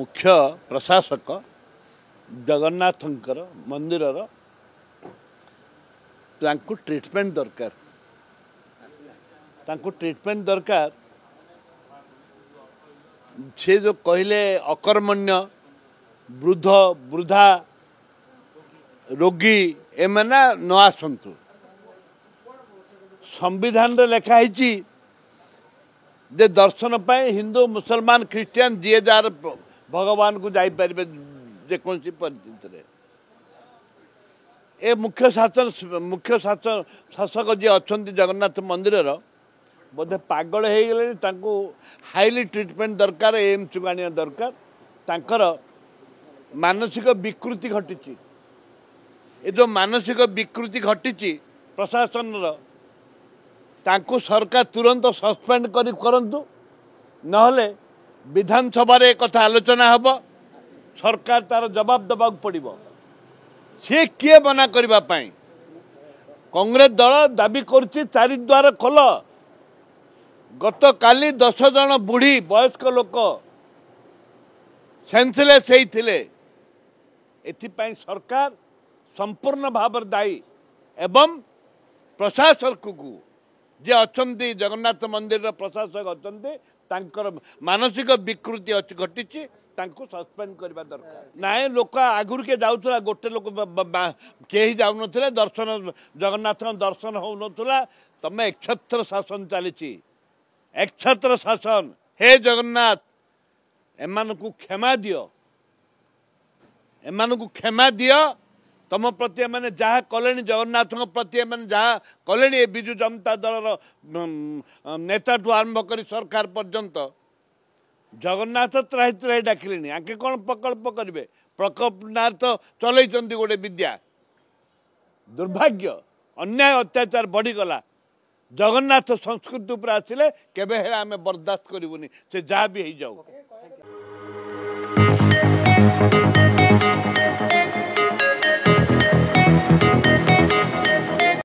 ମୁଖ୍ୟ ପ୍ରଶାସକ ଜଗନ୍ନାଥଙ୍କର ମନ୍ଦିରର ତାଙ୍କୁ ଟ୍ରିଟମେଣ୍ଟ ଦରକାର ତାଙ୍କୁ ଟ୍ରିଟମେଣ୍ଟ ଦରକାର ସେ ଯେଉଁ କହିଲେ ଅକର୍ମଣ୍ୟ ବୃଦ୍ଧ ବୃଦ୍ଧା ରୋଗୀ ଏମାନେ ନ ଆସନ୍ତୁ ସମ୍ବିଧାନରେ ଲେଖା ହେଇଛି ଯେ ଦର୍ଶନ ପାଇଁ ହିନ୍ଦୁ ମୁସଲମାନ ଖ୍ରୀଷ୍ଟିଆନ ଯିଏ ଯାହାର ଭଗବାନଙ୍କୁ ଯାଇପାରିବେ ଯେକୌଣସି ପରିସ୍ଥିତିରେ ଏ ମୁଖ୍ୟ ଶାସନ ମୁଖ୍ୟ ଶାସନ ଶାସକ ଯିଏ ଅଛନ୍ତି ଜଗନ୍ନାଥ ମନ୍ଦିରର ବୋଧେ ପାଗଳ ହେଇଗଲେଣି ତାଙ୍କୁ ହାଇଲି ଟ୍ରିଟମେଣ୍ଟ ଦରକାର ଏମ୍ସକୁ ଆଣିବା ଦରକାର ତାଙ୍କର ମାନସିକ ବିକୃତି ଘଟିଛି ଏ ଯେଉଁ ମାନସିକ ବିକୃତି ଘଟିଛି ପ୍ରଶାସନର ତାଙ୍କୁ ସରକାର ତୁରନ୍ତ ସସ୍ପେଣ୍ଡ କରି କରନ୍ତୁ ନହେଲେ ବିଧାନସଭାରେ କଥା ଆଲୋଚନା ହେବ ସରକାର ତାର ଜବାବ ଦେବାକୁ ପଡ଼ିବ ସିଏ କିଏ ମନା କରିବା ପାଇଁ କଂଗ୍ରେସ ଦଳ ଦାବି କରୁଛି ଚାରିଦ୍ୱାର ଖୋଲ ଗତକାଲି ଦଶ ଜଣ ବୁଢ଼ୀ ବୟସ୍କ ଲୋକ ସେନ୍ସଲେସ୍ ହେଇଥିଲେ ଏଥିପାଇଁ ସରକାର ସମ୍ପୂର୍ଣ୍ଣ ଭାବରେ ଦାୟୀ ଏବଂ ପ୍ରଶାସକକୁ ଯିଏ ଅଛନ୍ତି ଜଗନ୍ନାଥ ମନ୍ଦିରର ପ୍ରଶାସକ ଅଛନ୍ତି ତାଙ୍କର ମାନସିକ ବିକୃତି ଘଟିଛି ତାଙ୍କୁ ସସ୍ପେଣ୍ଡ କରିବା ଦରକାର ନାହିଁ ଲୋକ ଆଗରୁ କିଏ ଯାଉଥିଲା ଗୋଟେ ଲୋକ କେହି ଯାଉନଥିଲେ ଦର୍ଶନ ଜଗନ୍ନାଥଙ୍କ ଦର୍ଶନ ହେଉନଥିଲା ତୁମେ ଏକଛତ୍ର ଶାସନ ଚାଲିଛି ଏକଛତ୍ର ଶାସନ ହେ ଜଗନ୍ନାଥ ଏମାନଙ୍କୁ କ୍ଷମା ଦିଅ ଏମାନଙ୍କୁ କ୍ଷମା ଦିଅ ତମ ପ୍ରତି ଏମାନେ ଯାହା କଲେଣି ଜଗନ୍ନାଥଙ୍କ ପ୍ରତି ଏମାନେ ଯାହା କଲେଣି ଏ ବିଜୁ ଜନତା ଦଳର ନେତାଠୁ ଆରମ୍ଭ କରି ସରକାର ପର୍ଯ୍ୟନ୍ତ ଜଗନ୍ନାଥ ତ୍ରାହି ତ୍ରାହି ଡାକିଲେଣି ଆଙ୍କେ କ'ଣ ପ୍ରକଳ୍ପ କରିବେ ପ୍ରକଳ୍ପନାଥ ଚଲେଇଛନ୍ତି ଗୋଟେ ବିଦ୍ୟା ଦୁର୍ଭାଗ୍ୟ ଅନ୍ୟାୟ ଅତ୍ୟାଚାର ବଢ଼ିଗଲା ଜଗନ୍ନାଥ ସଂସ୍କୃତି ଉପରେ ଆସିଲେ କେବେ ହେଲେ ଆମେ ବରଦାସ୍ତ କରିବୁନି ସେ ଯାହା ବି ହେଇଯାଉ